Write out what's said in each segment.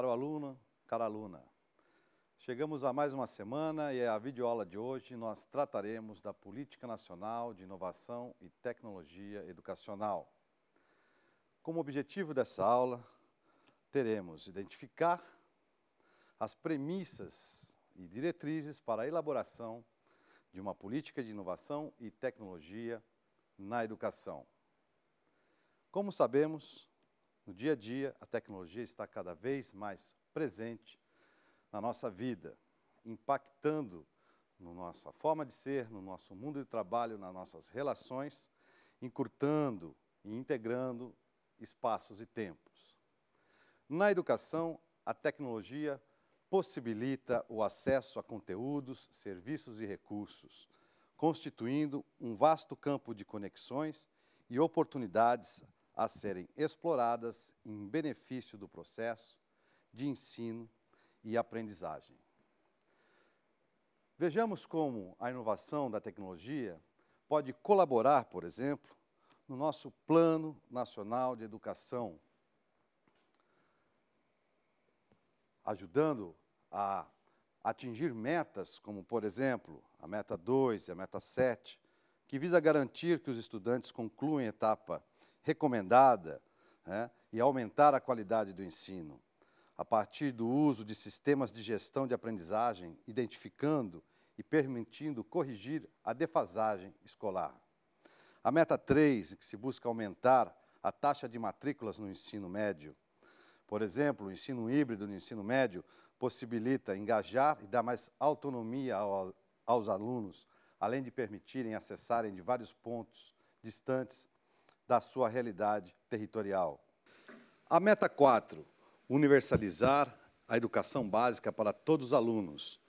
caro aluno, cara aluna. Chegamos a mais uma semana e é a videoaula de hoje nós trataremos da Política Nacional de Inovação e Tecnologia Educacional. Como objetivo dessa aula, teremos identificar as premissas e diretrizes para a elaboração de uma política de inovação e tecnologia na educação. Como sabemos, no dia a dia, a tecnologia está cada vez mais presente na nossa vida, impactando na nossa forma de ser, no nosso mundo de trabalho, nas nossas relações, encurtando e integrando espaços e tempos. Na educação, a tecnologia possibilita o acesso a conteúdos, serviços e recursos, constituindo um vasto campo de conexões e oportunidades a serem exploradas em benefício do processo de ensino e aprendizagem. Vejamos como a inovação da tecnologia pode colaborar, por exemplo, no nosso Plano Nacional de Educação, ajudando a atingir metas como, por exemplo, a meta 2 e a meta 7, que visa garantir que os estudantes concluem a etapa recomendada né, e aumentar a qualidade do ensino, a partir do uso de sistemas de gestão de aprendizagem, identificando e permitindo corrigir a defasagem escolar. A meta 3, que se busca aumentar a taxa de matrículas no ensino médio. Por exemplo, o ensino híbrido no ensino médio possibilita engajar e dar mais autonomia ao, aos alunos, além de permitirem acessarem de vários pontos distantes da sua realidade territorial. A meta 4, universalizar a educação básica para todos os alunos,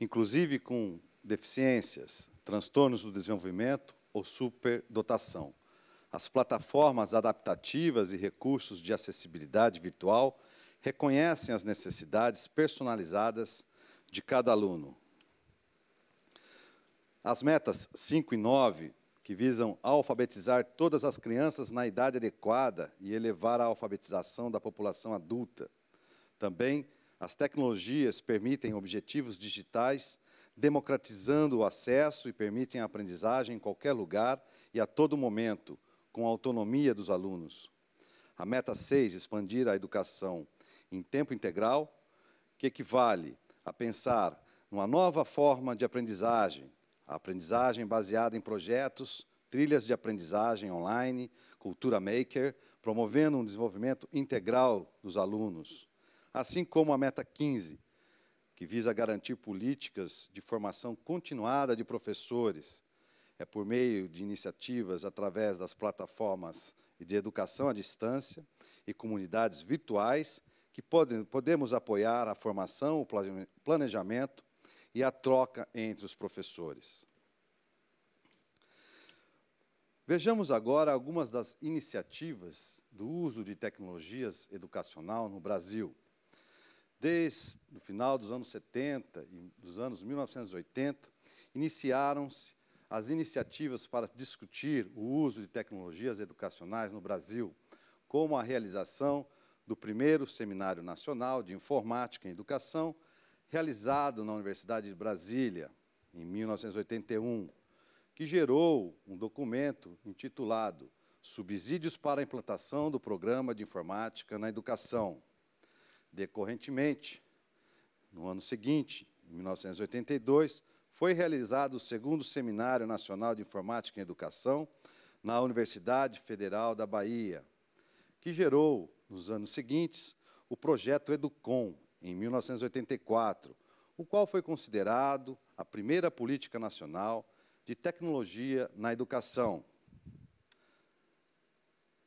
inclusive com deficiências, transtornos do desenvolvimento ou superdotação. As plataformas adaptativas e recursos de acessibilidade virtual reconhecem as necessidades personalizadas de cada aluno. As metas 5 e 9 que visam alfabetizar todas as crianças na idade adequada e elevar a alfabetização da população adulta. Também, as tecnologias permitem objetivos digitais, democratizando o acesso e permitem a aprendizagem em qualquer lugar e a todo momento, com a autonomia dos alunos. A meta 6, expandir a educação em tempo integral, que equivale a pensar numa nova forma de aprendizagem, a aprendizagem baseada em projetos, trilhas de aprendizagem online, cultura maker, promovendo um desenvolvimento integral dos alunos, assim como a meta 15, que visa garantir políticas de formação continuada de professores. É por meio de iniciativas através das plataformas de educação à distância e comunidades virtuais que podemos apoiar a formação, o planejamento e a troca entre os professores. Vejamos agora algumas das iniciativas do uso de tecnologias educacional no Brasil. Desde o final dos anos 70 e dos anos 1980, iniciaram-se as iniciativas para discutir o uso de tecnologias educacionais no Brasil, como a realização do primeiro Seminário Nacional de Informática em Educação realizado na Universidade de Brasília, em 1981, que gerou um documento intitulado Subsídios para a Implantação do Programa de Informática na Educação. Decorrentemente, no ano seguinte, em 1982, foi realizado o segundo Seminário Nacional de Informática em Educação na Universidade Federal da Bahia, que gerou, nos anos seguintes, o projeto EDUCOM, em 1984, o qual foi considerado a primeira política nacional de tecnologia na educação.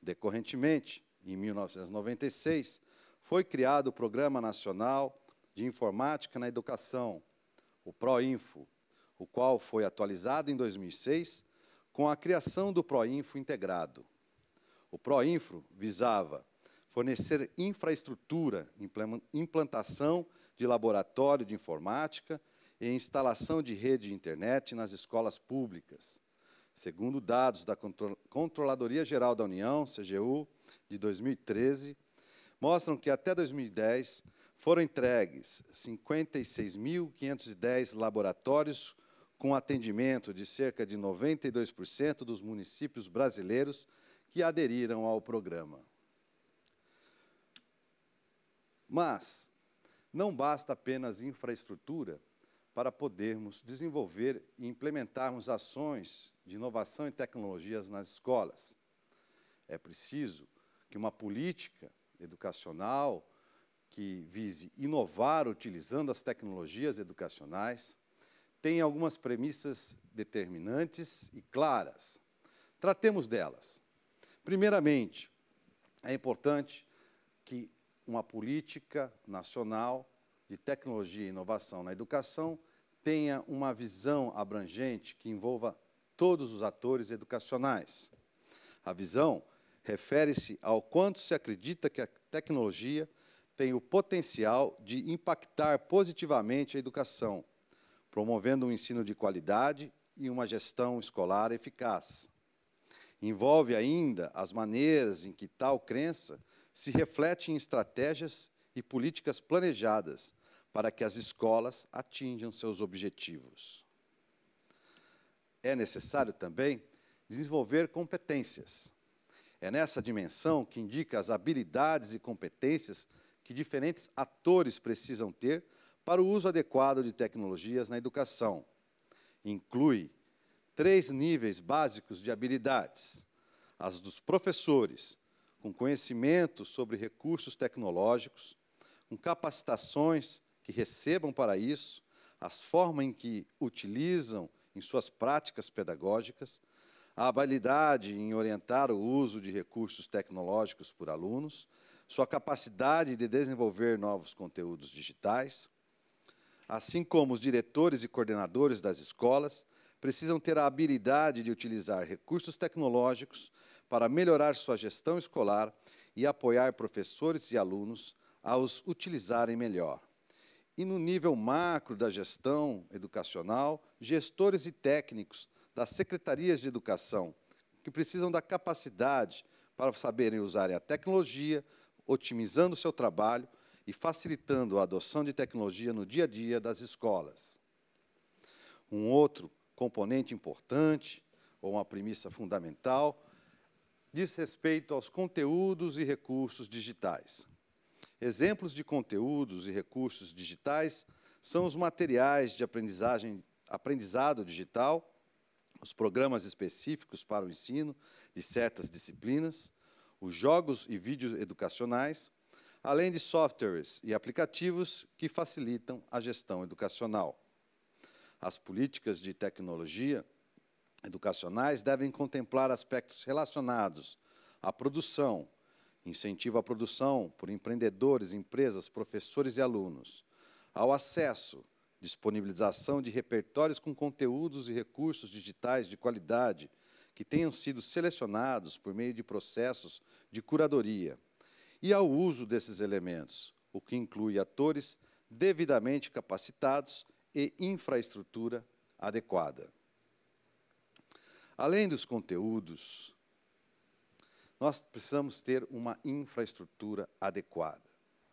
Decorrentemente, em 1996, foi criado o Programa Nacional de Informática na Educação, o PROINFO, o qual foi atualizado em 2006 com a criação do PROINFO integrado. O PROINFO visava fornecer infraestrutura, implantação de laboratório de informática e instalação de rede de internet nas escolas públicas. Segundo dados da Controladoria Geral da União, CGU, de 2013, mostram que até 2010 foram entregues 56.510 laboratórios com atendimento de cerca de 92% dos municípios brasileiros que aderiram ao programa. Mas não basta apenas infraestrutura para podermos desenvolver e implementarmos ações de inovação e tecnologias nas escolas. É preciso que uma política educacional que vise inovar utilizando as tecnologias educacionais tenha algumas premissas determinantes e claras. Tratemos delas. Primeiramente, é importante que uma política nacional de tecnologia e inovação na educação tenha uma visão abrangente que envolva todos os atores educacionais. A visão refere-se ao quanto se acredita que a tecnologia tem o potencial de impactar positivamente a educação, promovendo um ensino de qualidade e uma gestão escolar eficaz. Envolve ainda as maneiras em que tal crença se reflete em estratégias e políticas planejadas para que as escolas atinjam seus objetivos. É necessário também desenvolver competências. É nessa dimensão que indica as habilidades e competências que diferentes atores precisam ter para o uso adequado de tecnologias na educação. Inclui três níveis básicos de habilidades: as dos professores, com conhecimento sobre recursos tecnológicos, com capacitações que recebam para isso, as formas em que utilizam em suas práticas pedagógicas, a habilidade em orientar o uso de recursos tecnológicos por alunos, sua capacidade de desenvolver novos conteúdos digitais, assim como os diretores e coordenadores das escolas precisam ter a habilidade de utilizar recursos tecnológicos para melhorar sua gestão escolar e apoiar professores e alunos a os utilizarem melhor. E no nível macro da gestão educacional, gestores e técnicos das secretarias de educação, que precisam da capacidade para saberem usarem a tecnologia, otimizando seu trabalho e facilitando a adoção de tecnologia no dia a dia das escolas. Um outro componente importante, ou uma premissa fundamental, diz respeito aos conteúdos e recursos digitais. Exemplos de conteúdos e recursos digitais são os materiais de aprendizagem, aprendizado digital, os programas específicos para o ensino de certas disciplinas, os jogos e vídeos educacionais, além de softwares e aplicativos que facilitam a gestão educacional. As políticas de tecnologia educacionais devem contemplar aspectos relacionados à produção, incentivo à produção por empreendedores, empresas, professores e alunos, ao acesso, disponibilização de repertórios com conteúdos e recursos digitais de qualidade que tenham sido selecionados por meio de processos de curadoria, e ao uso desses elementos, o que inclui atores devidamente capacitados e infraestrutura adequada. Além dos conteúdos, nós precisamos ter uma infraestrutura adequada.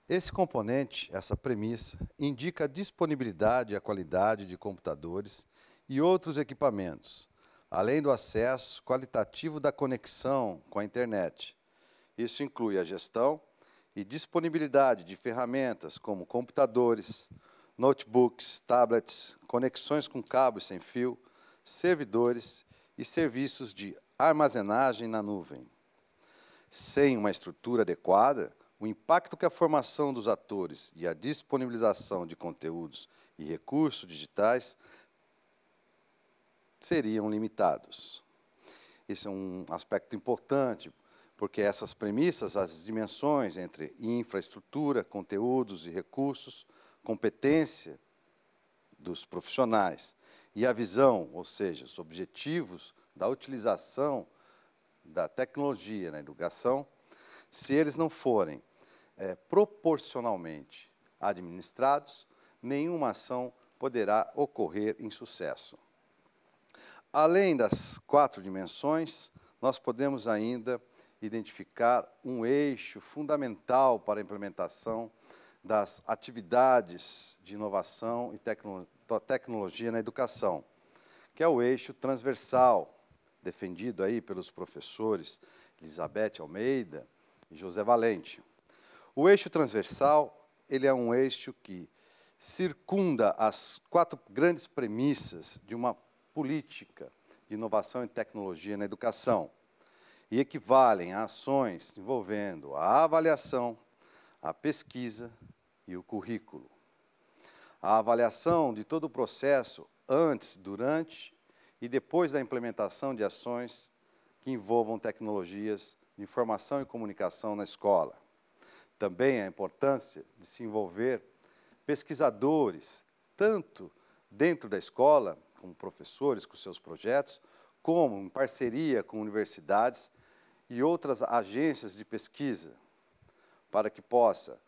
Esse componente, essa premissa, indica a disponibilidade e a qualidade de computadores e outros equipamentos, além do acesso qualitativo da conexão com a internet. Isso inclui a gestão e disponibilidade de ferramentas como computadores, notebooks, tablets, conexões com cabos sem fio, servidores e serviços de armazenagem na nuvem. Sem uma estrutura adequada, o impacto que a formação dos atores e a disponibilização de conteúdos e recursos digitais seriam limitados. Esse é um aspecto importante, porque essas premissas, as dimensões entre infraestrutura, conteúdos e recursos, competência dos profissionais e a visão, ou seja, os objetivos da utilização da tecnologia na né, educação, se eles não forem é, proporcionalmente administrados, nenhuma ação poderá ocorrer em sucesso. Além das quatro dimensões, nós podemos ainda identificar um eixo fundamental para a implementação das atividades de inovação e tecno tecnologia na educação, que é o eixo transversal defendido aí pelos professores Elizabeth Almeida e José Valente. O eixo transversal, ele é um eixo que circunda as quatro grandes premissas de uma política de inovação e tecnologia na educação e equivalem a ações envolvendo a avaliação, a pesquisa e o currículo. A avaliação de todo o processo antes, durante e depois da implementação de ações que envolvam tecnologias de informação e comunicação na escola. Também a importância de se envolver pesquisadores, tanto dentro da escola, como professores com seus projetos, como em parceria com universidades e outras agências de pesquisa, para que possa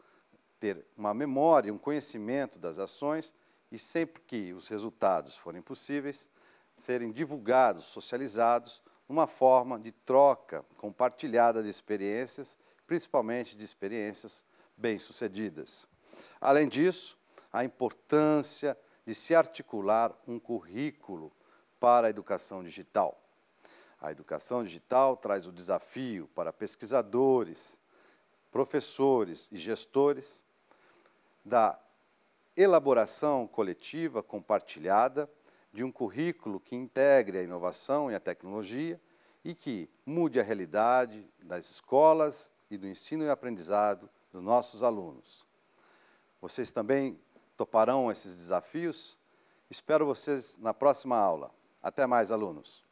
ter uma memória, um conhecimento das ações e, sempre que os resultados forem possíveis, serem divulgados, socializados, numa forma de troca compartilhada de experiências, principalmente de experiências bem-sucedidas. Além disso, a importância de se articular um currículo para a educação digital. A educação digital traz o desafio para pesquisadores, professores e gestores da elaboração coletiva, compartilhada, de um currículo que integre a inovação e a tecnologia e que mude a realidade das escolas e do ensino e aprendizado dos nossos alunos. Vocês também toparão esses desafios? Espero vocês na próxima aula. Até mais, alunos!